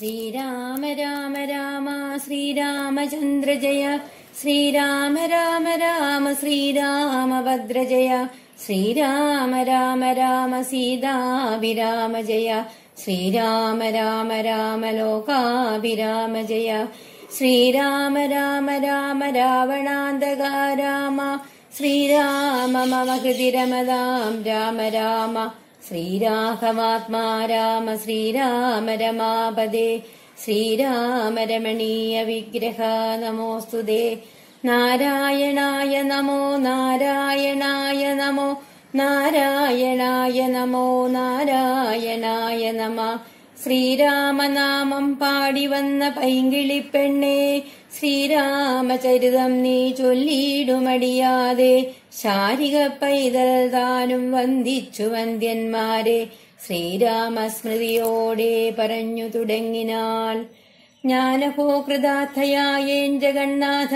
श्रीराम राम राम जय श्रीराम राम राम श्रीराम भद्रजय श्रीराम राम राम सीताभिराम जय श्रीराम राम राम लोकाभिराम जय श्रीराम राम राम रावणान्धकार राम श्रीराम मम मगतिरमदा राम राम ശ്രീരാഘവാത്മാ രാമ ശ്രീരാമ രമാപദേ ശ്രീരാമ രമണീയ വിഗ്രഹ നമോസ്തുതേ നാരായണായ നമോ നാരായണായ നമോ നാരായണായ നമോ നാരായണായ നമ ശ്രീരാമനാമം പാടി വന്ന പൈങ്കിളിപ്പെണ്ണേ ശ്രീരാമചരിതം നീ ചൊല്ലിയിടുമടിയാതെ ശാരിക പൈതൽ താനും വന്ദിച്ചു വന്ധ്യന്മാരെ ശ്രീരാമസ്മൃതിയോടെ പറഞ്ഞു തുടങ്ങിനാൾ ജ്ഞാനഭോകൃതാർത്ഥയായേൻ ജഗന്നാഥ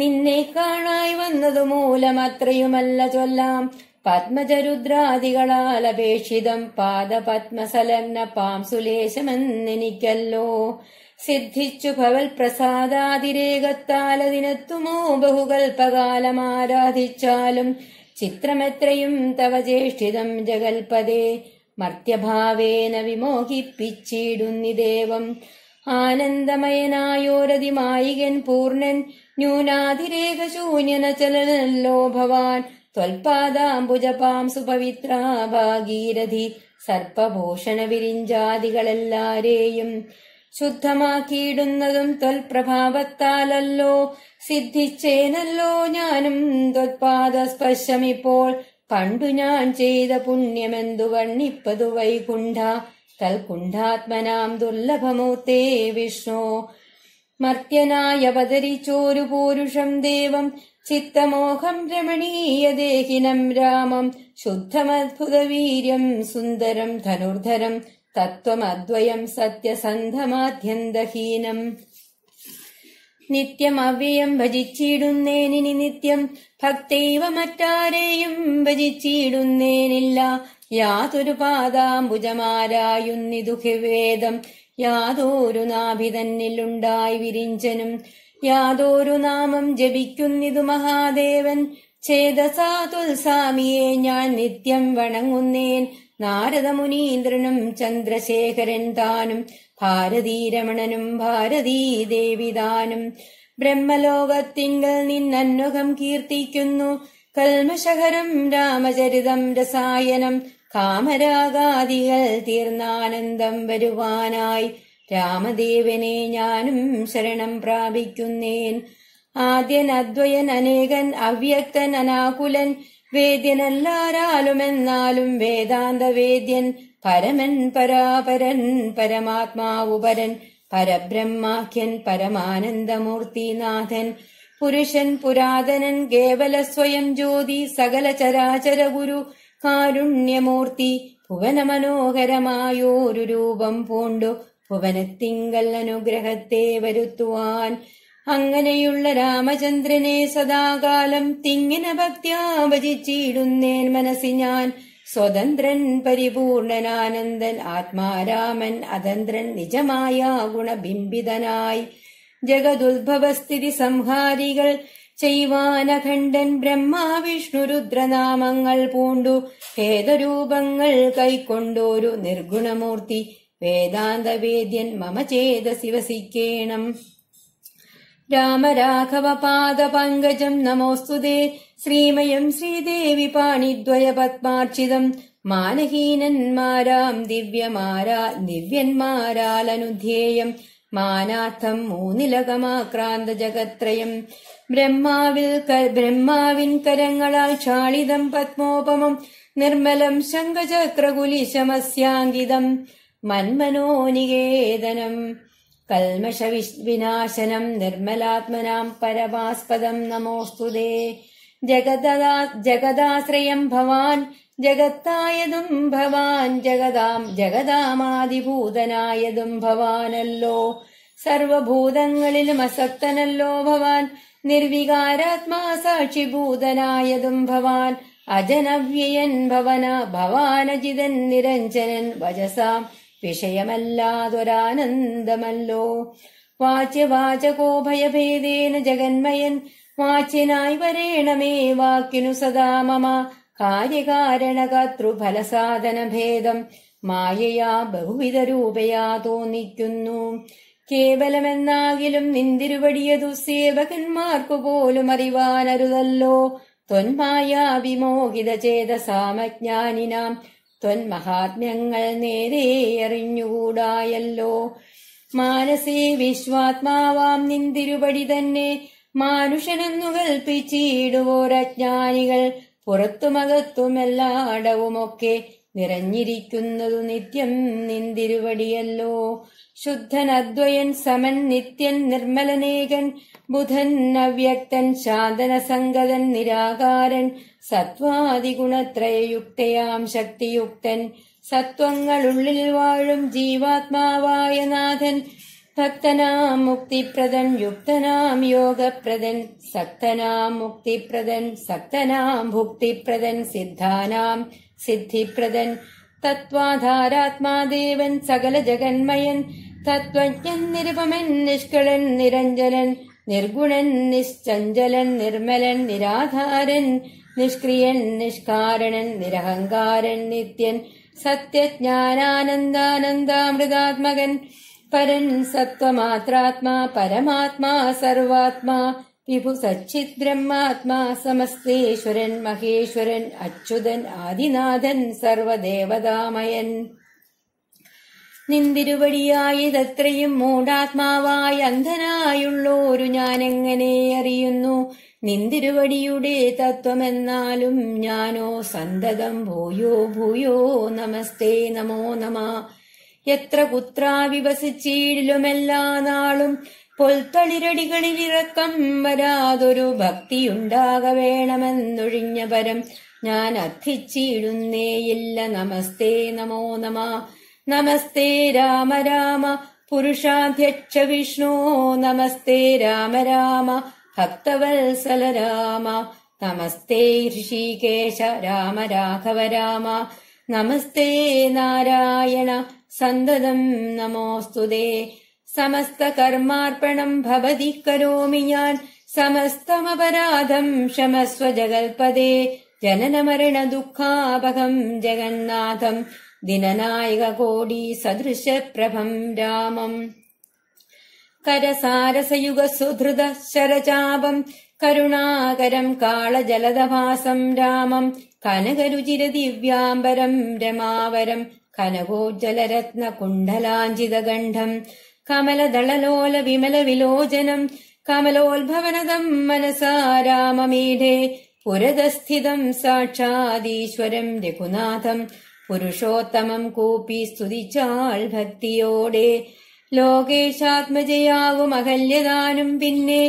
നിന്നെ കാണായി വന്നതുമൂലം അത്രയുമല്ല ചൊല്ലാം പത്മജരുദ്രാദികളാലപേക്ഷിതം പാദപത്മസലന്ന പാംസുലേശമെന്നെനിക്കല്ലോ സിദ്ധിച്ചു ഭവൽ പ്രസാദാതിരേകത്താലതിനെത്തുമോ ആരാധിച്ചാലും ചിത്രമെത്രയും തവ ചേഷ്ടിതം ജഗൽപദേ മർത്യഭാവേന വിമോഹിപ്പിച്ചിടുന്നിദേവം ആനന്ദമയനായോരതിമായികൻ പൂർണ്ണൻ ശൂന്യനചലനല്ലോ ഭവാൻ ത്വൽപാദാംബുജപാം സുപവിത്ര ഭാഗീരഥി സർപ്പഭൂഷണ വിരിഞ്ചാദികളെല്ലാരെയും ശുദ്ധമാക്കിയിടുന്നതും ത്വൽപ്രഭാവത്താലല്ലോ സിദ്ധിച്ചേനല്ലോ ഞാനും ത്വൽപാദസ്പർശമിപ്പോൾ പണ്ടു ഞാൻ ചെയ്ത പുണ്യമെന്തു വണ്ണിപ്പതു വൈകുണ്ഠ തൽകുണ്ഠാത്മനാം ദുർലഭമൂത്തേ വിഷ്ണു മർത്യനായവതരിച്ചോരു പൂരുഷം ദേവം ചിത്തമോഹം രമണീയ ദേഹിനം രാമം ശുദ്ധമദ്ഭുതവീര്യം സുന്ദരം ധനുർധരം തത്വമദ്വയം സത്യസന്ധമാദ്യന്തഹീനം നിത്യം അവ്യയം ഭജിച്ചിടുന്നേനിനി നിത്യം ഭക്തൈവ മറ്റാരെയും ഭജിച്ചിടുന്നേനില്ല യാതൊരു പാദാംബുജമാരായുന്നിതു യാതൊരു നാഭി തന്നിലുണ്ടായി വിരിഞ്ചനും യാതൊരു നാമം ജപിക്കുന്നിതു മഹാദേവൻ ചേതസാ തുൽസാമിയെ ഞാൻ നിത്യം വണങ്ങുന്നേൻ നാരദമുനീന്ദ്രനും ചന്ദ്രശേഖരൻ താനും ഭാരതീരമണനും ഭാരതീദേവിതാനും ബ്രഹ്മലോകത്തിങ്കൽ നിന്നന്നുകം കീർത്തിക്കുന്നു കൽമശഹരം രാമചരിതം രസായനം കാമരാഗാദികൾ തീർന്നാനന്ദം വരുവാനായി രാമദേവനെ ഞാനും ശരണം പ്രാപിക്കുന്നേൻ ആദ്യൻ അദ്വയൻ അനേകൻ അവ്യക്തൻ അനാകുലൻ വേദ്യനല്ലാരാലുമെന്നാലും വേദാന്ത വേദ്യൻ പരമൻ പരാപരൻ പരമാത്മാവുപരൻ പരബ്രഹ്മാഖ്യൻ പരമാനന്ദമൂർത്തിനാഥൻ പുരുഷൻ പുരാതനൻ കേവല സ്വയം ജ്യോതി സകല ചരാചര ഗുരു കാരുണ്യമൂർത്തി ഭുവനമനോഹരമായോരു രൂപം പൂണ്ടു ഭുവനത്തിങ്കൽ അനുഗ്രഹത്തെ വരുത്തുവാൻ അങ്ങനെയുള്ള രാമചന്ദ്രനെ സദാകാലം തിങ്ങിന ഭക്ത്യാ ഭജിച്ചിടുന്നേൻ മനസ്സി ഞാൻ സ്വതന്ത്രൻ പരിപൂർണനാനന്ദൻ ആത്മാരാമൻ അതന്ത്രൻ നിജമായ ഗുണബിംബിതനായി ജഗദുദ്ഭവസ്ഥിതി സംഹാരികൾ ചെയ്വാനഖണ്ഡൻ വിഷ്ണു രുദ്രനാമങ്ങൾ പൂണ്ടു ഹേതരൂപങ്ങൾ കൈക്കൊണ്ടോരു നിർഗുണമൂർത്തി വേദാന്തവേദ്യൻ മമ ചേത ശിവസിക്കേണം രാമരാഘവ പാദ പങ്കജം നമോസ്തുതേ ശ്രീമയം ശ്രീദേവി പാണിദ്വയ പാണിദ്വയപത്മാർച്ചിതം മാനഹീനന്മാരാം ദിവ്യമാരാ ദിവ്യന്മാരാലനുധ്യേയം മാനാർത്ഥം മൂന്നിലകമാക്രാന്ത ജഗത്രയം ബ്രഹ്മാവിൽ ബ്രഹ്മാവിൻ കരങ്ങളാൽ ക്ഷാളിതം പത്മോപമം നിർമ്മലം ശങ്കചക്രകുലിശമസ്യാങ്കിതം മന്മനോനികേതനം കൽമഷ വിനാശനം നിർമ്മലാത്മനാം പരമാസ്പദം നമോസ്തുതേ ജഗദാശ്രയം ഭവാൻ ജഗത്തായതും ഭവാൻ ജഗതാം ജഗദാമാതിഭൂതനായതും ഭവാനല്ലോ സർവഭൂതങ്ങളിലും അസക്തനല്ലോ ഭവാൻ നിർവികാരാത്മാ സാക്ഷിഭൂതനായതും ഭവാൻ അജനവ്യയൻ ഭവന ഭവാനജിതൻ നിരഞ്ജനൻ വജസാം വിഷയമല്ലാതൊരാനന്ദമല്ലോ വാച്യവാചകോ ഭയഭേദേന ജഗന്മയൻ വാച്യനായി വരേണമേ വാക്കിനു സദാ മമ കാര്യകാരണകർത്തൃഫലസാധനഭേദം മായയാ ബഹുവിധരൂപയാ തോന്നിക്കുന്നു കേവലമെന്നാകിലും നിന്തിരുവടിയ ദുസ്സേവകന്മാർക്കു പോലും അറിവാനരുതല്ലോ ത്വന്മായ വിമോഹിത ചേതസാമജ്ഞാനിനാം ത്വന്മഹാത്മ്യങ്ങൾ നേരെ അറിഞ്ഞുകൂടായല്ലോ മാനസേ വിശ്വാത്മാവാം നിന്തിരുപടി തന്നെ മാനുഷനെന്നു കൽപ്പിച്ചിടുവോരജ്ഞാനികൾ പുറത്തുമകത്തുമെല്ലാടവുമൊക്കെ നിറഞ്ഞിരിക്കുന്നതു നിത്യം നിന്തിരുപടിയല്ലോ ശുദ്ധനദ്വയൻ സമൻ നിത്യൻ നിർമ്മലനേകൻ ബുധൻ അവ്യക്തൻ ശാന്തനസംഗതൻ നിരാകാരൻ സത്വാദിഗുണത്രയയുക്തയാം ശക്തിയുക്തൻ സത്വങ്ങളുള്ളിൽ വാഴും ജീവാത്മാവായ നാഥൻ ഭക്തനാം മുക്തിപ്രദൻ യുക്തനാം യോഗപ്രദൻ സക്തനാം മുക്തിപ്രദൻ സക്തനാം ഭുക്തിപ്രദൻ സിദ്ധാനാം സിദ്ധിപ്രദൻ തത്വാധാരാത്മാദേവൻ സകല ജഗന്മയൻ തത്വജ്ഞൻ നിരുപമൻ നിഷ്കളൻ നിരഞ്ജലൻ നിർഗുണൻ നിശ്ചഞ്ചലൻ നിർമ്മലൻ നിരാധാരൻ നിഷ്ക്രിയൻ നിഷ്കാരണൻ നിരഹങ്കാരൻ നിത്യൻ സത്യജ്ഞാനാനന്ദാനന്ദാമൃതാത്മകൻ പരൻ സത്വമാത്രാത്മാ പരമാത്മാ സർവാത്മാ വിഭു സച്ചിത് ബ്രഹ്മാത്മാ സമസ്തേശ്വരൻ മഹേശ്വരൻ അച്യുതൻ ആദിനാഥൻ സർവദേവതാമയൻ നിന്തിരുവടിയായതത്രയും മൂഢാത്മാവായ അന്ധനായുള്ളോരു ഞാനെങ്ങനെ അറിയുന്നു നിന്തിരുവടിയുടെ തത്വമെന്നാലും ഞാനോ സന്തതം ഭൂയോ ഭൂയോ നമസ്തേ നമോ നമ എത്ര കുത്രാ വിവസിച്ചീടിലുമെല്ലാ നാളും ഇറക്കം വരാതൊരു ഭക്തിയുണ്ടാക വേണമെന്നൊഴിഞ്ഞ പരം ഞാൻ അർത്ഥിച്ചിടുന്നേയില്ല നമസ്തേ നമോ നമ नमस्ते राम राम पुरुषाध्यक्ष विष्णो नमस्ते राम राम भक्तवल्सल राम नमस्ते ऋषिकेश राम राघव राम नमस्ते नारायण सन्तदम् नमोऽस्तु दे समस्त कर्मार्पणम् भवति करोमि यान् समस्तमपराधम् शमस्व जगल्पदे जनन मरण दुःखापगम् दिननायक कोडीसदृशप्रभम् रामम् करसारसयुग सुधृद शरचापम् करुणाकरम् कालजलदवासम् रामम् कनकरुचिर दिव्याम्बरम् रमावरम् कनकोज्जल रत्नकुण्डलाञ्जिदगण्ठम् कमलदललोल विमल मनसा राममेढे पुरदस्थितम् साक्षादीश्वरम् रघुनाथम् പുരുഷോത്തമം കൂപ്പി സ്തുതിച്ചാൾ ഭക്തിയോടെ ലോകേശാത്മജയാകും അഹല്യദാനും പിന്നെ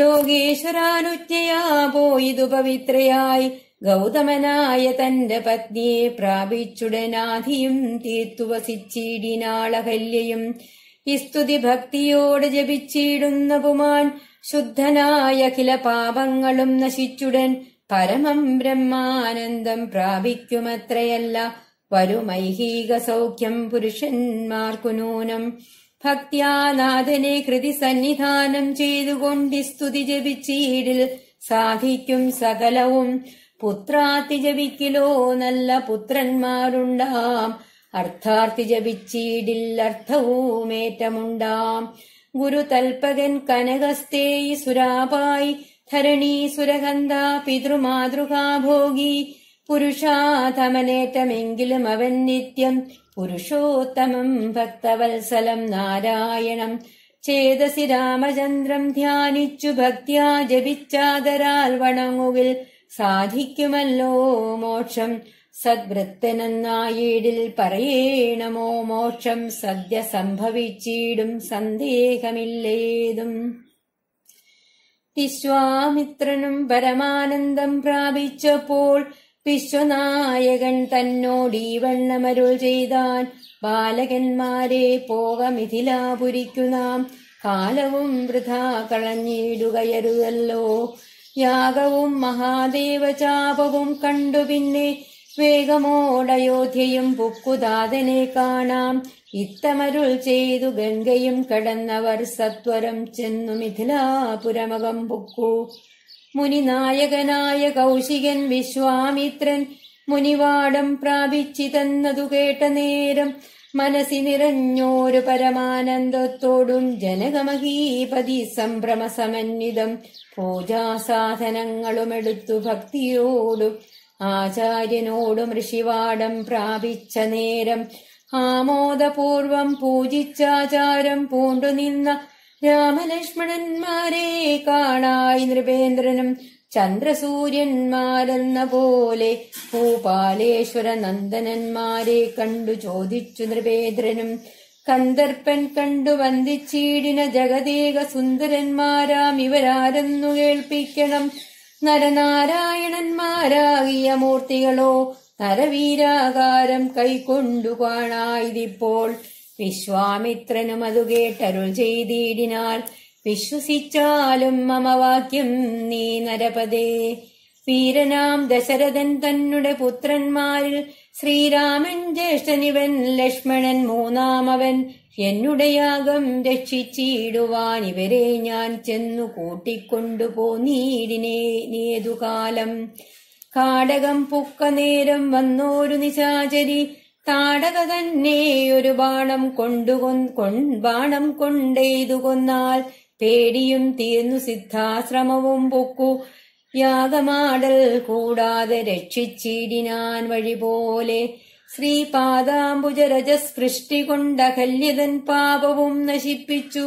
ലോകേശ്വരാനുജ്ഞയാ പോയിതു പവിത്രയായി ഗൗതമനായ തന്റെ പത്നിയെ പ്രാപിച്ചുടനാധിയും തീർത്തുവസിച്ചിടിനാളഹല്യയും ഇസ്തുതി ഭക്തിയോട് ജപിച്ചിടുന്ന പുമാൻ ശുദ്ധനായ അഖില പാപങ്ങളും നശിച്ചുടൻ പരമം ബ്രഹ്മാനന്ദം പ്രാപിക്കുമത്രയല്ല വരുമൈഹീക സൗഖ്യം പുരുഷന്മാർക്കു നൂനം ഭക്തിയാനാഥനെ കൃതി സന്നിധാനം ചെയ്തുകൊണ്ടി സ്തുതി ജപിച്ചീടിൽ സാധിക്കും സകലവും പുത്രാത്തി ജപിക്കലോ നല്ല പുത്രന്മാരുണ്ടാം അർത്ഥാർത്ഥി ജപിച്ചീടിൽ അർത്ഥവുമേറ്റമുണ്ടാം ഗുരു തൽപകൻ കനകസ്തേയി സുരാപായി ധരണീ സുരഗന്ധ പിതൃമാതൃകാഭോഗി പുരുഷാതമനേറ്റമെങ്കിലും അവൻ നിത്യം പുരുഷോത്തമം ഭക്തവത്സലം നാരായണം ചേതസി രാമചന്ദ്രം ധ്യാനിച്ചു ഭക്തിയാ ജപിച്ചാദരാൽ വണങ്ങുകിൽ സാധിക്കുമല്ലോ മോക്ഷം സദ്വൃത്തനെന്നായീടിൽ പറയേണമോ മോക്ഷം സദ്യ സംഭവിച്ചിടും സന്ദേഹമില്ലേതും വിശ്വാമിത്രനും പരമാനന്ദം പ്രാപിച്ചപ്പോൾ വിശ്വനായകൻ തന്നോടീ വണ്ണമരുൾ ചെയ്താൻ ബാലകന്മാരെ പോകമിഥിലാപുരിക്കു നാം കാലവും വൃഥാ കളഞ്ഞിടുകയരുതല്ലോ യാഗവും മഹാദേവചാപവും കണ്ടു പിന്നെ വേഗമോടയോധ്യയും പുക്കുദാതനെ കാണാം ഇത്തമരുൾ ചെയ്തു ഗംഗയും കടന്നവർ സത്വരം ചെന്നു മിഥിലാപുരമകം പുക്കു മുനിനായകനായ കൗശികൻ വിശ്വാമിത്രൻ മുനിവാടം പ്രാപിച്ചിതെന്നതു കേട്ട നേരം മനസ്സി നിറഞ്ഞോരു പരമാനന്ദത്തോടും ജനകമഹീപതി സംഭ്രമ സമന്വിതം എടുത്തു ഭക്തിയോടും ആചാര്യനോടും ഋഷിവാടം പ്രാപിച്ച നേരം ആമോദപൂർവം പൂജിച്ചാചാരം പൂണ്ടുനിന്ന രാമലക്ഷ്മണന്മാരെ കാണായി നൃപേന്ദ്രനും ചന്ദ്രസൂര്യന്മാരെന്ന പോലെ ഭൂപാലേശ്വര നന്ദനന്മാരെ കണ്ടു ചോദിച്ചു നൃപേന്ദ്രനും കന്ദർപ്പൻ കണ്ടു വന്ദിച്ചീടിന ജഗദേക സുന്ദരന്മാരാം ഇവരാരെന്നു കേൾപ്പിക്കണം നരനാരായണന്മാരാകിയ മൂർത്തികളോ നരവീരാകാരം കൈക്കൊണ്ടു കാണായിതിപ്പോൾ വിശ്വാമിത്രനും അതു കേട്ടരുൾ ചെയ്തിടിനാൽ വിശ്വസിച്ചാലും മമവാക്യം നീ നരപതേ വീരനാം ദശരഥൻ തന്നുടെ പുത്രന്മാരിൽ ശ്രീരാമൻ ജ്യേഷ്ഠനിവൻ ലക്ഷ്മണൻ മൂന്നാമവൻ എന്നുടയാകം രക്ഷിച്ചിടുവാൻ ഇവരെ ഞാൻ ചെന്നു കൂട്ടിക്കൊണ്ടു പോന്നീടിനേ നേതുകാലം കാടകം പുക്ക നേരം വന്നോരു നിശാചരി താടക തന്നെ ഒരു ബാണം കൊണ്ടുകൊൻ ബാണം കൊണ്ടെയ്തു കൊന്നാൽ പേടിയും തീർന്നു സിദ്ധാശ്രമവും പൊക്കു യാഗമാടൽ കൂടാതെ രക്ഷിച്ചിടിനാൻ വഴി പോലെ ശ്രീപാദാംബുജരജസ്പൃഷ്ടി കൊണ്ടകല്യതൻ പാപവും നശിപ്പിച്ചു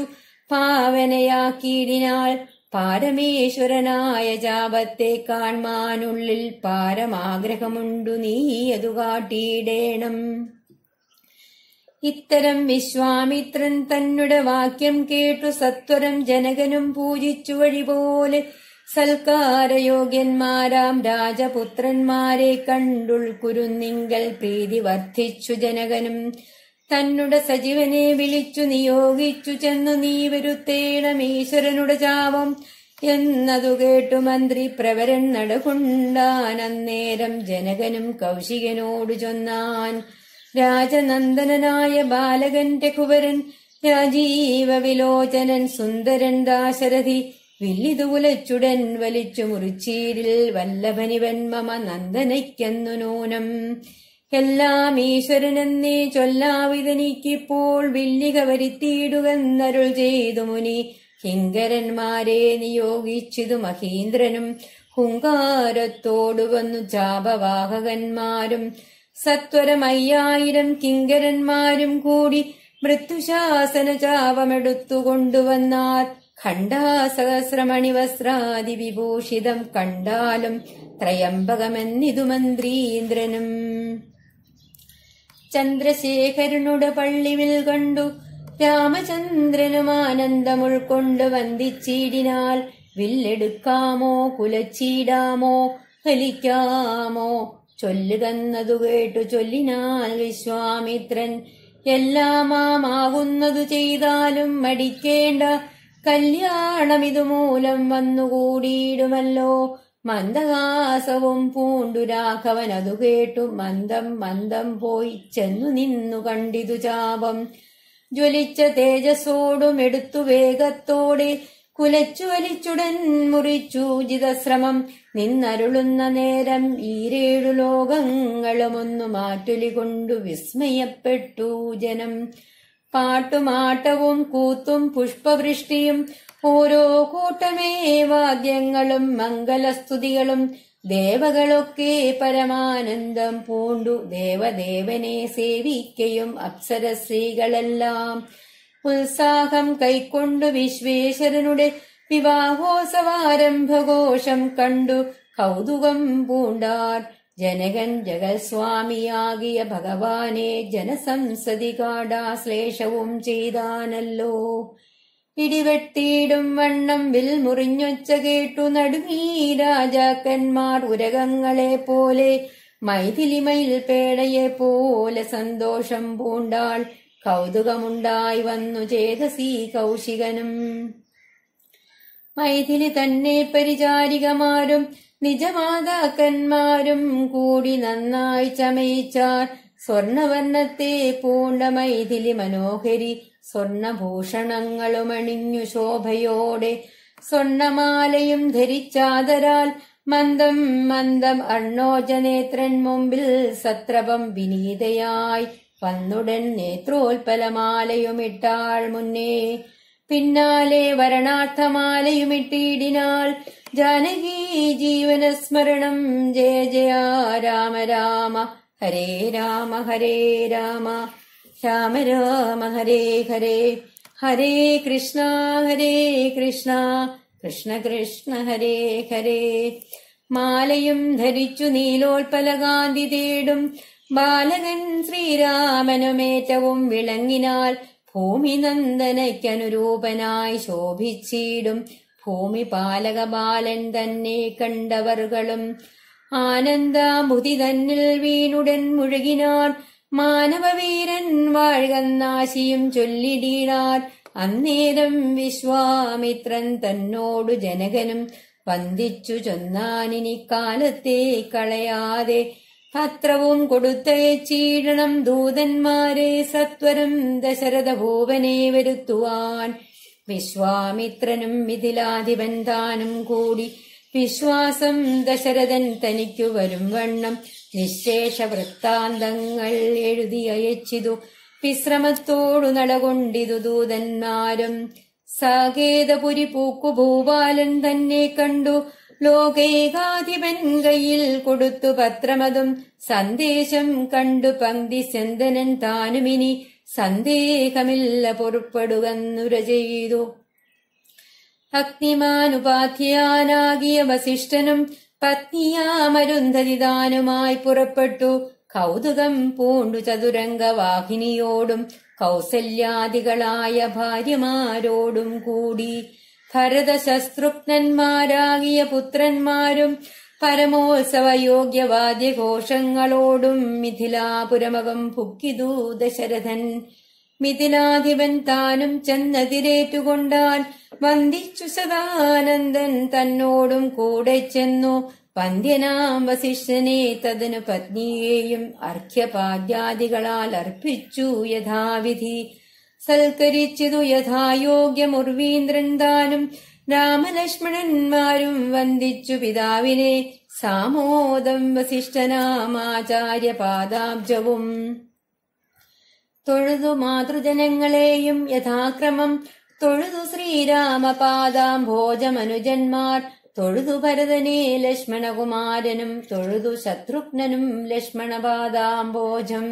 പാവനയാക്കിയിടിനാൾ പാരമേശ്വരനായ ജാപത്തെ കാൺമാനുള്ളിൽ പാരമാഗ്രഹമുണ്ടു നീ അതു കാട്ടിയിടേണം ഇത്തരം വിശ്വാമിത്രൻ തന്നുടെ വാക്യം കേട്ടു സത്വരം ജനകനും പൂജിച്ചു വഴിപോലെ സൽക്കാരയോഗ്യന്മാരാം രാജപുത്രന്മാരെ കണ്ടുൾക്കുരുന്നിങ്കൽ പ്രീതി വർദ്ധിച്ചു ജനകനും തന്നുടെ സജീവനെ വിളിച്ചു നിയോഗിച്ചു ചെന്നു നീ വരുത്തേണമീശ്വരനുടെ ചാവം എന്നതു കേട്ടു മന്ത്രി പ്രവരൻ നടകൊണ്ടാൻ ജനകനും കൗശികനോടു ചൊന്നാൻ രാജനന്ദനായ ബാലകന്റെ കുവരൻ രാജീവ വിലോചനൻ സുന്ദരൻ ദാശരഥി വില്ലിതുലച്ചുടൻ വലിച്ചു മുറിച്ചീരിൽ വല്ലഭനിവൻ മമ നന്ദനയ്ക്കെന്നു നൂനം എല്ലാം ഈശ്വരനെന്നേ ചൊല്ലാവിതനിക്കിപ്പോൾ വില്ലിക വരുത്തിയിടുകന്നരുൾ ചെയ്തു മുനി കിങ്കരന്മാരെ നിയോഗിച്ചതു മഹീന്ദ്രനും ഹുങ്കാരത്തോടു വന്നു ചാപവാഹകന്മാരും സത്വരമയ്യായിരം കിങ്കരന്മാരും കൂടി മൃത്യുശാസന ചാപമെടുത്തു കൊണ്ടുവന്നാൽ ഖണ്ഡാസഹസ്രമണി വിഭൂഷിതം കണ്ടാലും ത്രയംബകമെന്നിതു മന്ത്രീന്ദ്രനും ചന്ദ്രശേഖരനുടെ പള്ളിവിൽ കണ്ടു രാമചന്ദ്രനും ആനന്ദമുൾക്കൊണ്ട് വന്ദിച്ചീടിനാൽ വില്ലെടുക്കാമോ കുലച്ചിടാമോ ഫലിക്കാമോ ചൊല്ലുകന്നതു കേട്ടു ചൊല്ലിനാൽ വിശ്വാമിത്രൻ എല്ലാമാകുന്നതു ചെയ്താലും മടിക്കേണ്ട കല്യാണമിതുമൂലം വന്നുകൂടിയിടുമല്ലോ മന്ദഹാസവും പൂണ്ടു രാഘവനതു കേട്ടു മന്ദം മന്ദം പോയി ചെന്നു നിന്നു കണ്ടിതു ചാപം ജ്വലിച്ച തേജസ്സോടും എടുത്തു വേഗത്തോടെ കുലച്ചു വലിച്ചുടൻ മുറിച്ചു ജിതശ്രമം നിന്നരുളുന്ന നേരം ഈരേഴു ലോകങ്ങളുമൊന്നു മാറ്റൊലി കൊണ്ടു വിസ്മയപ്പെട്ടു ജനം പാട്ടുമാട്ടവും കൂത്തും പുഷ്പവൃഷ്ടിയും ഓരോ കൂട്ടമേ വാദ്യങ്ങളും മംഗലസ്തുതികളും ദേവകളൊക്കെ പരമാനന്ദം പൂണ്ടു ദേവദേവനെ സേവിക്കയും അപ്സരശ്രീകളെല്ലാം ഉത്സാഹം കൈക്കൊണ്ടു വിശ്വേശ്വരനുടെ വിവാഹോത്സവാരംഭഘോഷം കണ്ടു കൗതുകം പൂണ്ടാർ ജനകൻ ജഗത്സ്വാമിയാകിയ ഭഗവാനെ ജനസംസതി കാടാശ്ലേഷവും ചെയ്താനല്ലോ പിടിവെട്ടിയിടും വണ്ണം വിൽ മുറിഞ്ഞൊച്ച കേട്ടു നടുങ്ങി രാജാക്കന്മാർ ഉരകങ്ങളെ പോലെ മൈഥിലിമയിൽ പേടയെ പോലെ സന്തോഷം പൂണ്ടാൾ കൗതുകമുണ്ടായി വന്നു ചേതസീ കൗശികനും മൈഥിലി തന്നെ പരിചാരികമാരും നിജമാതാക്കന്മാരും കൂടി നന്നായി ചമയിച്ചാൽ സ്വർണവർണ്ണത്തെ പൂണ്ട മൈഥിലി മനോഹരി സ്വർണഭൂഷണങ്ങളുമണിഞ്ഞു ശോഭയോടെ സ്വർണമാലയും ധരിച്ചാതരാൽ മന്ദം മന്ദം അർണോജനേത്രൻ മുമ്പിൽ സത്രപം വിനീതയായി വന്നുടൻ നേത്രോൽപലമാലയുമിട്ടാൾ മുന്നേ പിന്നാലെ വരണാർത്ഥമാലയുമിട്ടിടിനാൾ ജാനകി ജീവനസ്മരണം ജയ ജയ രാമ രാമ ഹരേ രാമ ഹരേ രാമ രാമ രാമ ഹരേ ഹരേ ഹരേ കൃഷ്ണ ഹരേ കൃഷ്ണ കൃഷ്ണ കൃഷ്ണ ഹരേ ഹരേ മാലയും ധരിച്ചു നീലോൽപലകാന്തി തേടും ബാലകൻ ശ്രീരാമനുമേറ്റവും വിളങ്ങിനാൽ ഭൂമി നന്ദനയ്ക്കനുരൂപനായി ശോഭിച്ചിടും ഭൂമിപാലക ബാലൻ തന്നെ കണ്ടവറുകളും ആനന്ദാമുതി തന്നിൽ വീണുടൻ മുഴുകിനാൻ മാനവവീരൻ വാഴ്കന്നാശിയും ചൊല്ലിടീടാൻ അന്നേരം വിശ്വാമിത്രൻ തന്നോടു ജനകനും വന്ദിച്ചു ചൊന്നാനിനി കാലത്തെ കളയാതെ പത്രവും കൊടുത്തയച്ചിടണം ദൂതന്മാരെ സത്വരം ദശരഥ ഭൂവനെ വരുത്തുവാൻ വിശ്വാമിത്രനും മിഥിലാധിപൻ താനും കൂടി വിശ്വാസം ദശരഥൻ തനിക്കു വരും വണ്ണം നിശേഷ വൃത്താന്തങ്ങൾ എഴുതി അയച്ചിതു വിശ്രമത്തോടു നടകൊണ്ടിതു ദൂതന്മാരും സാകേതപുരി പൂക്കു ഭൂപാലൻ തന്നെ കണ്ടു ലോകേകാധിപൻ കയ്യിൽ കൊടുത്തു പത്രമതും സന്ദേശം കണ്ടു പങ്ക്തി ചന്ദനൻ താനുമിനി സന്ദേഹമില്ല പൊറുപ്പെടുകന്നുര ചെയ്തു അഗ്നിമാനുപാധ്യാനാകിയ വസിഷ്ഠനും പത്നിയാമരുന്ധതിദാനുമായി പുറപ്പെട്ടു കൗതുകം പൂണ്ടു ചതുരംഗവാഹിനിയോടും കൗസല്യാദികളായ ഭാര്യമാരോടും കൂടി ഭരതശത്രുഘ്നന്മാരാകിയ പുത്രന്മാരും പരമോത്സവയോഗ്യവാദ്യഘോഷങ്ങളോടും മിഥിലാപുരമകം പുക്കിതു ദശരഥൻ മിഥിലാധിപൻ താനും ചെന്നതിരേറ്റുകൊണ്ടാൽ വന്ദിച്ചു സദാനന്ദൻ തന്നോടും കൂടെ ചെന്നു പന്ത്യനാം വസിഷ്ഠനെ തതിനു പത്നിയെയും അർഘ്യപാദ്യാദികളാൽ അർപ്പിച്ചു യഥാവിധി സൽക്കരിച്ചതു യഥായോഗ്യമുർവീന്ദ്രൻ താനും രാമലക്ഷ്മണന്മാരും വന്ദിച്ചു പിതാവിനെ സാമോദം വസിഷ്ഠനാമാചാര്യ പാദാബ്ജവും തൊഴുതു മാതൃജനങ്ങളെയും യഥാക്രമം തൊഴുതു ഭോജമനുജന്മാർ തൊഴുതു ഭരതനെ ലക്ഷ്മണകുമാരനും തൊഴുതു ശത്രുഘ്നനും ലക്ഷ്മണപാദാം ഭോജം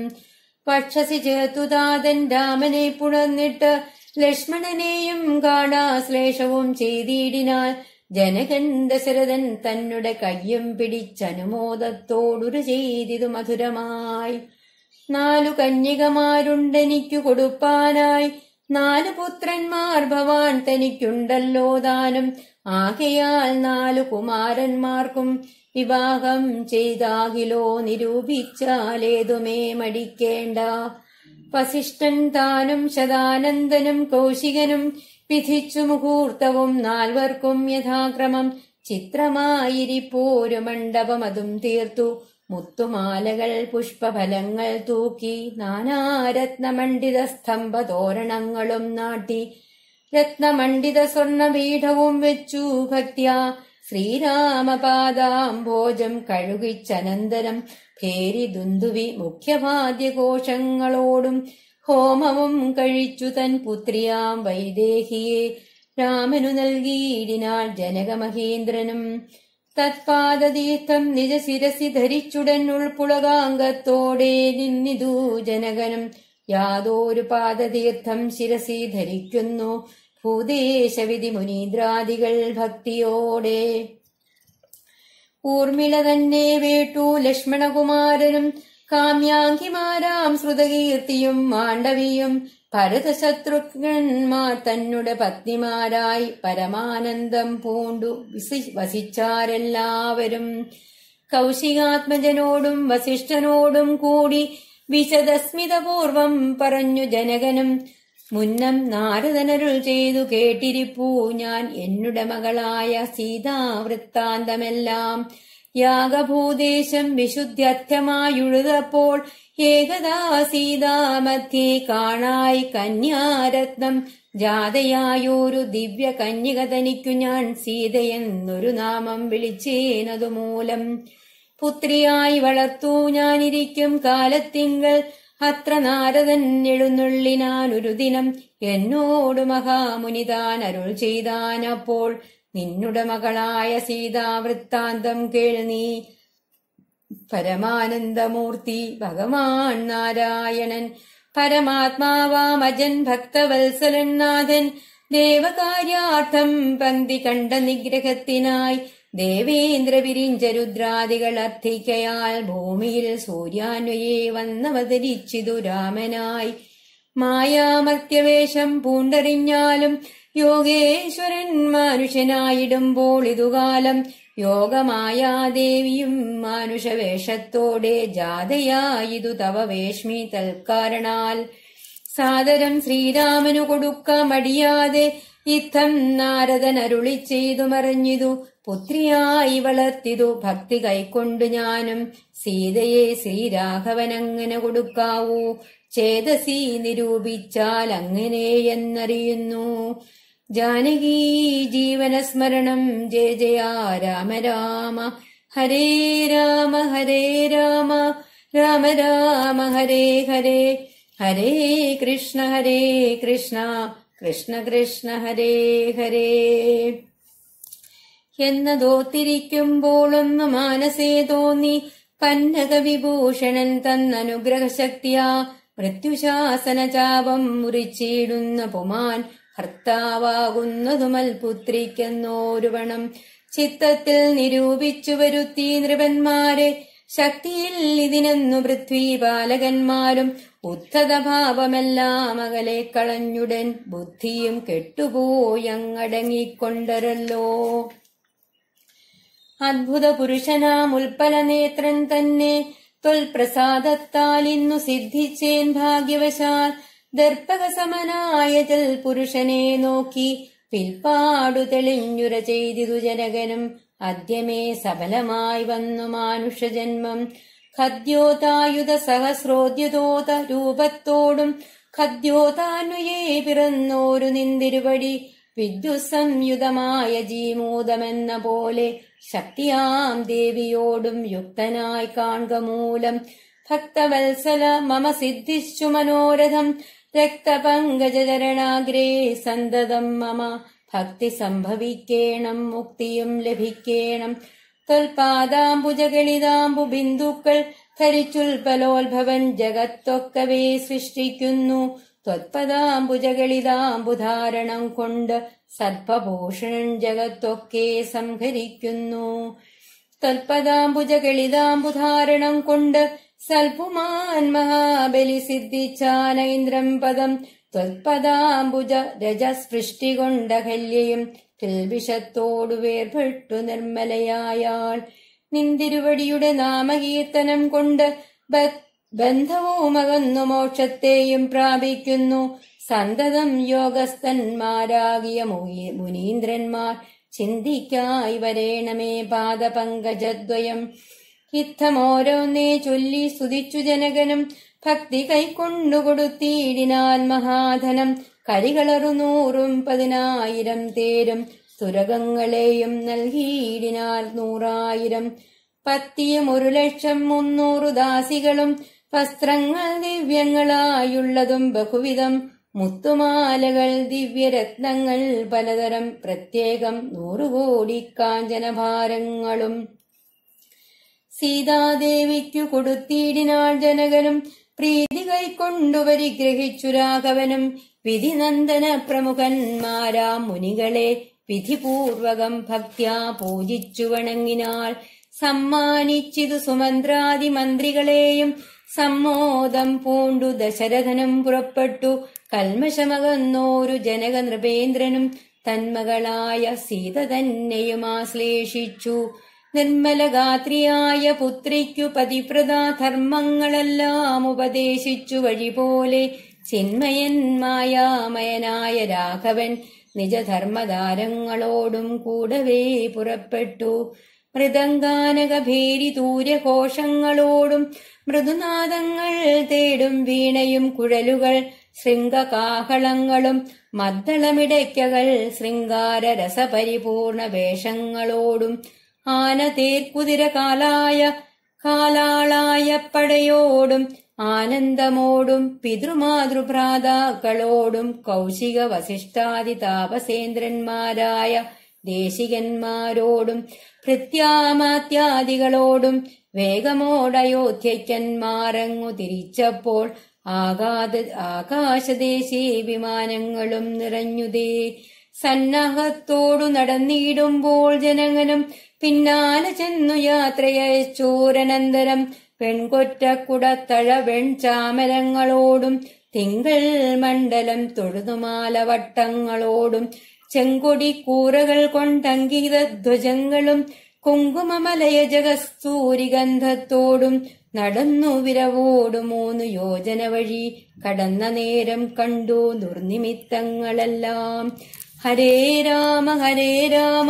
പക്ഷസി ചേത്തുതാതൻ രാമനെ പുണർന്നിട്ട് ലക്ഷ്മണനെയും കാണാശ്ലേഷവും ചെയ്തിടിനാൽ ജനകൻ ദശരഥൻ തന്നെ കയ്യം പിടിച്ചനുമോദത്തോടൊരു ചെയ്തിതു മധുരമായി നാലു കന്യകമാരുണ്ടെനിക്കു കൊടുപ്പാനായി നാലു പുത്രന്മാർ ഭവാൻ തനിക്കുണ്ടല്ലോ ദാനം ആകയാൽ നാലു കുമാരന്മാർക്കും വിവാഹം ചെയ്താകിലോ നിരൂപിച്ചാലേതുമേ മടിക്കേണ്ട വസിഷ്ഠൻ താനും ശതാനന്ദനും കൗശികനും വിധിച്ചു മുഹൂർത്തവും നാൽവർക്കും യഥാക്രമം ചിത്രമായിരിപ്പോരു മണ്ഡപം അതും തീർത്തു മുത്തുമാലകൾ പുഷ്പഫലങ്ങൾ തൂക്കി നാനാരത്നമണ്ഡിത തോരണങ്ങളും നാട്ടി രത്നമണ്ഡിത സ്വർണപീഠവും വെച്ചു ഭക്ത്യ ശ്രീരാമപാദാംബോജം കഴുകിച്ചനന്തരം ഭേരി ദുന്തുവി മുഖ്യവാദ്യകോശങ്ങളോടും ഹോമവും കഴിച്ചു തൻ പുത്രിയാം വൈദേഹിയെ രാമനു നൽകിയിടിനാൾ ജനകമഹേന്ദ്രനും തത്പാദതീർത്ഥം നിജശിരസി ധരിച്ചുടൻ ഉൾപുളകാംഗത്തോടെ നിന്നിതു ജനകനും യാതൊരു പാദതീർത്ഥം ശിരസി ധരിക്കുന്നു ഭൂതേശവിധി മുനീന്ദ്രാദികൾ ഭക്തിയോടെ ഊർമിള തന്നെ വേട്ടു ലക്ഷ്മണകുമാരനും കാമ്യാങ്കിമാരാം ശ്രുതകീർത്തിയും മാണ്ഡവിയും ഭരതശത്രുഘ്നന്മാർ തന്നുടെ പത്നിമാരായി പരമാനന്ദം പൂണ്ടു വസിച്ചാരെല്ലാവരും കൗശികാത്മജനോടും വസിഷ്ഠനോടും കൂടി വിശദസ്മിതപൂർവം പറഞ്ഞു ജനകനും മുന്നം നാരദനരുൾ ചെയ്തു കേട്ടിരിപ്പൂ ഞാൻ എന്നുടെ മകളായ സീതാവൃത്താന്തമെല്ലാം യാഗഭൂദേശം വിശുദ്ധ്യർത്ഥമായുഴുതപ്പോൾ ഏകദാ സീതാമധ്യേ കാണായി കന്യാരത്നം ജാതയായൊരു ദിവ്യ കന്യക തനിക്കു ഞാൻ സീതയെന്നൊരു നാമം വിളിച്ചേനതുമൂലം പുത്രിയായി വളർത്തൂ ഞാനിരിക്കും കാലത്തിങ്കൾ അത്ര നാരദൻ എഴുന്നള്ളിനാനൊരു ദിനം എന്നോട് താൻ അരുൾ ചെയ്താനപ്പോൾ നിന്നുടെ മകളായ സീതാവൃത്താന്തം കേൾനീ പരമാനന്ദമൂർത്തി ഭഗവാൻ നാരായണൻ പരമാത്മാവാമജൻ ഭക്തവത്സലൻ നാഥൻ ദേവകാര്യാർത്ഥം പന്തി കണ്ട നിഗ്രഹത്തിനായി ദേവേന്ദ്രവിരിഞ്ചരുദ്രാദികൾ അർത്ഥിക്കയാൽ ഭൂമിയിൽ സൂര്യാന്വയെ വന്നവതരിച്ചിതു രാമനായി മായാമർത്യവേഷം പൂണ്ടറിഞ്ഞാലും യോഗേശ്വരൻ മനുഷ്യനായിടുമ്പോൾ ഇതുകാലം യോഗമായാദേവിയും മനുഷ്യവേഷത്തോടെ ജാതയായിതു തവ വേഷ്മി തൽക്കാരണാൽ സാദരം ശ്രീരാമനു കൊടുക്കാമടിയാതെ ഇത്തം നാരദൻ അരുളി ചെയ്തു മറിഞ്ഞിതു പുത്രിയായി വളർത്തിതു ഭക്തി കൈക്കൊണ്ടു ഞാനും സീതയെ അങ്ങനെ കൊടുക്കാവൂ ചേതസി നിരൂപിച്ചാൽ അങ്ങനെ എന്നറിയുന്നു ജാനകി ജീവനസ്മരണം ജയ ജയ രാമ രാമ ഹരേ രാമ ഹരേ രാമ രാമ രാമ ഹരേ ഹരേ ഹരേ കൃഷ്ണ ഹരേ കൃഷ്ണ കൃഷ്ണ കൃഷ്ണ ഹരേ ഹരേ എന്നതോത്തിരിക്കുമ്പോളൊന്നു മാനസേ തോന്നി പന്നക വിഭൂഷണൻ തന്നനുഗ്രഹശക്തിയാ മൃത്യുശാസന ചാപം മുറിച്ചിടുന്ന പുമാൻ ഭർത്താവാകുന്നതുമൽ പുത്രിക്കെന്നോരുവണം ചിത്തത്തിൽ നിരൂപിച്ചു വരുത്തി നൃപന്മാരെ ശക്തിയിൽ ഇതിനെന്നു പൃഥ്വി ബാലകന്മാരും ഉദ്ധതഭാവമെല്ലാം അകലെ കളഞ്ഞുടൻ ബുദ്ധിയും കെട്ടുപോയങ്ങടങ്ങിക്കൊണ്ടരല്ലോ അത്ഭുത പുരുഷനാം ഉൽപ്പല നേത്രൻ തന്നെ തൊൽപ്രസാദത്താൽ ഇന്നു സിദ്ധിച്ചേൻ ഭാഗ്യവശാൽ ദർപ്പകസമനായതിൽ പുരുഷനെ നോക്കി പിൽപാടു തെളിഞ്ഞുര ചെയ്തിതു ജനകനും അദ്യമേ സബലമായി വന്നു മാനുഷജന്മം ഖദ്യോതായുധ സഹസ്രോദ്യുതോത രൂപത്തോടും ഖദ്യോതാനുയേ പിറന്നോരു നിന്തിരുവടി വിദ്യുസംയുതമായ ജീമൂതമെന്ന പോലെ ശക്തിയാം ദേവിയോടും യുക്തനായി കാണുക മൂലം ഭക്തവത്സല മമ സിദ്ധിച്ചു മനോരഥം രക്തപങ്കജരണാഗ്രേ സന്തതം മമ ഭക്തി സംഭവിക്കേണം മുക്തിയും ലഭിക്കേണം തൽപാദാംബുജഗളിതാംബു ബിന്ദുക്കൾ ധരിച്ചുൽപലോത്ഭവൻ ജഗത്തൊക്കവേ സൃഷ്ടിക്കുന്നു ത്വത്പദാംബുജഗളിതാംബുധാരണം കൊണ്ട് സർപ്പഭൂഷണൻ ജഗത്തൊക്കെ സംഹരിക്കുന്നു തൽപദാംബുജഗളിതാംബുധാരണം കൊണ്ട് സൽപുമാൻ മഹാബലി സിദ്ധിച്ചാനൈന്ദ്രം പദം ത്വത്പദാംബുജ രജസ്പൃഷ്ടികൊണ്ട കല്യയും കിൽബിഷത്തോടു വേർപെട്ടു നിർമ്മലയായാൾ നിന്തിരുവടിയുടെ നാമകീർത്തനം കൊണ്ട് ബന്ധവുമകന്നു മോക്ഷത്തെയും പ്രാപിക്കുന്നു സന്തതം യോഗസ്ഥന്മാരാകിയ മുനീന്ദ്രന്മാർ ചിന്തിക്കായി വരേണമേ പാദപങ്കജദ്വയം ഇത്തമോരോന്നേ ചൊല്ലി സ്തുതിച്ചു ജനകനും ഭക്തി കൈക്കൊണ്ടു കൊടുത്തിയിടിനാൽ മഹാധനം കരികളറു നൂറും പതിനായിരം തേരും സുരകങ്ങളെയും നൽകിയിടിനാൽ നൂറായിരം പത്തിയും ഒരു ലക്ഷം മുന്നൂറു ദാസികളും വസ്ത്രങ്ങൾ ദിവ്യങ്ങളായുള്ളതും ബഹുവിധം മുത്തുമാലകൾ ദിവ്യരത്നങ്ങൾ പലതരം പ്രത്യേകം നൂറുകോടി കാഞ്ചനഭാരങ്ങളും സീതാദേവിക്കു കൊടുത്തിടിനാൾ ജനകനും പ്രീതി കൈക്കൊണ്ടുപരിഗ്രഹിച്ചു രാഘവനും വിധിനന്ദന പ്രമുഖന്മാരാം മുനികളെ വിധിപൂർവകം ഭക്ത്യാ പൂജിച്ചു വണങ്ങിനാൾ സമ്മാനിച്ചിതു സുമന്ത്രാദി മന്ത്രികളെയും സമ്മോദം പൂണ്ടു ദശരഥനും പുറപ്പെട്ടു കൽമശമകന്നോരു ജനക നൃപേന്ദ്രനും തന്മകളായ സീത തന്നെയും ആശ്ലേഷിച്ചു നിർമ്മലഗാത്രിയായ പുത്രിക്കു പതിപ്രദാ ധർമ്മങ്ങളെല്ലാം ഉപദേശിച്ചു വഴിപോലെ ചിന്മയൻ മായാമയനായ രാഘവൻ നിജധർമ്മദാരങ്ങളോടും കൂടവേ പുറപ്പെട്ടു മൃദംഗാനകഭേരി ദൂരഘോഷങ്ങളോടും മൃദുനാദങ്ങൾ തേടും വീണയും കുഴലുകൾ ശൃംഗകാഹളങ്ങളും മദ്ദളമിടയ്ക്കകൾ ശൃംഗാര രസപരിപൂർണ വേഷങ്ങളോടും ആനതേർക്കുതിരകാലായ കാലാളായ പടയോടും ആനന്ദമോടും പിതൃമാതൃഭ്രാതാക്കളോടും കൗശിക വസിഷ്ഠാദി താപസേന്ദ്രന്മാരായ ദേശികന്മാരോടും പ്രത്യാമാത്യാദികളോടും വേഗമോടയോധ്യക്കന്മാരങ്ങു തിരിച്ചപ്പോൾ ആകാത ആകാശദേശീ വിമാനങ്ങളും നിറഞ്ഞുതേ സന്നാഹത്തോടു നടന്നിടുമ്പോൾ ജനങ്ങനും പിന്നാലെ ചെന്നു യാത്രയച്ചോരനന്തരം പെൺകൊറ്റക്കുടത്തഴ വെൺചാമരങ്ങളോടും തിങ്കൾ മണ്ഡലം തൊഴുതുമാലവട്ടങ്ങളോടും ചെങ്കൊടി കൂറകൾ കൊണ്ടങ്കിത ധ്വജങ്ങളും ഗന്ധത്തോടും നടന്നു വിരവോടു മൂന്നു യോജന വഴി കടന്ന നേരം കണ്ടു ദുർനിമിത്തങ്ങളെല്ലാം ഹരേ രാമ ഹരേ രാമ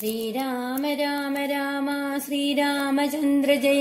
ശ്രീരാമ രാമ രാമ ശ്രീരാമചന്ദ്ര ജയ